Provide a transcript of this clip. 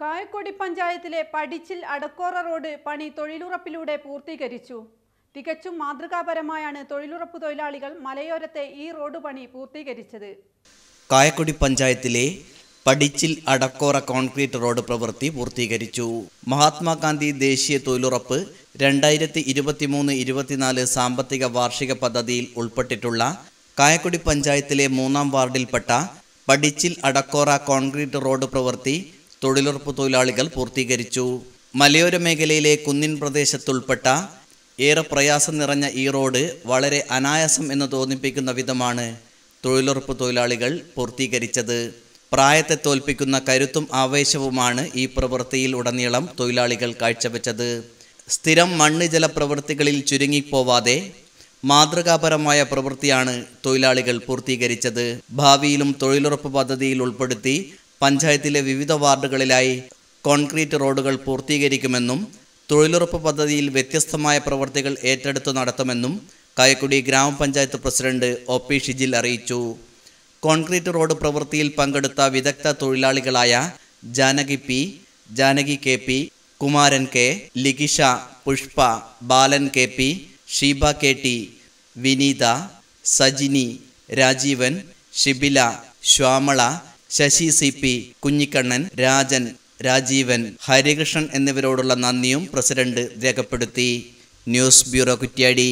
കായക്കൊടി പഞ്ചായത്തിലെ പടിച്ചിൽ അടക്കോറ റോഡ് പണി തൊഴിലുറപ്പിലൂടെ പൂർത്തീകരിച്ചു തികച്ചും മാതൃകാപരമായാണ് തൊഴിലുറപ്പ് തൊഴിലാളികൾ മലയോരത്തെ ഈ റോഡ് പണി പൂർത്തീകരിച്ചത് കായക്കൊടി പഞ്ചായത്തിലെ പടിച്ചിൽ അടക്കോറ കോൺക്രീറ്റ് റോഡ് പ്രവൃത്തി പൂർത്തീകരിച്ചു മഹാത്മാഗാന്ധി ദേശീയ തൊഴിലുറപ്പ് രണ്ടായിരത്തി മൂന്ന് ഇരുപത്തിനാല് സാമ്പത്തിക വാർഷിക പദ്ധതിയിൽ ഉൾപ്പെട്ടിട്ടുള്ള കായക്കൊടി പഞ്ചായത്തിലെ മൂന്നാം വാർഡിൽപ്പെട്ട പടിച്ചിൽ അടക്കോറ കോൺക്രീറ്റ് റോഡ് പ്രവൃത്തി തൊഴിലുറപ്പ് തൊഴിലാളികൾ പൂർത്തീകരിച്ചു മലയോര മേഖലയിലെ കുന്നിൻ പ്രദേശത്തുൾപ്പെട്ട ഏറെ പ്രയാസം നിറഞ്ഞ ഈ റോഡ് വളരെ അനായാസം എന്ന് തോന്നിപ്പിക്കുന്ന വിധമാണ് തൊഴിലുറപ്പ് തൊഴിലാളികൾ പൂർത്തീകരിച്ചത് പ്രായത്തെ തോൽപ്പിക്കുന്ന കരുത്തും ആവേശവുമാണ് ഈ പ്രവൃത്തിയിൽ ഉടനീളം തൊഴിലാളികൾ കാഴ്ചവെച്ചത് സ്ഥിരം മണ്ണ് ജല പ്രവൃത്തികളിൽ ചുരുങ്ങിപ്പോവാതെ മാതൃകാപരമായ പ്രവൃത്തിയാണ് തൊഴിലാളികൾ പൂർത്തീകരിച്ചത് ഭാവിയിലും തൊഴിലുറപ്പ് പദ്ധതിയിൽ ഉൾപ്പെടുത്തി പഞ്ചായത്തിലെ വിവിധ വാർഡുകളിലായി കോൺക്രീറ്റ് റോഡുകൾ പൂർത്തീകരിക്കുമെന്നും തൊഴിലുറപ്പ് പദ്ധതിയിൽ വ്യത്യസ്തമായ പ്രവർത്തികൾ ഏറ്റെടുത്തു നടത്തുമെന്നും കായക്കുടി ഗ്രാമപഞ്ചായത്ത് പ്രസിഡന്റ് ഒ പി ഷിജിൽ അറിയിച്ചു കോൺക്രീറ്റ് റോഡ് പ്രവൃത്തിയിൽ പങ്കെടുത്ത വിദഗ്ധ തൊഴിലാളികളായ Janaki P Janaki K P Kumaran K Likhisha Pushpa Balan K P Sheeba K T Vineetha Sajini Rajeevan Shibila Shyamala Sasi C P Kunhikannan Rajan Rajeevan Harikrishnan എന്നിവരോടുള്ള നന്ദിയും പ്രസിഡന്റ് രേഖപ്പെടുത്തി ന്യൂസ് ബ്യൂറോ കുറ്റ്യാടി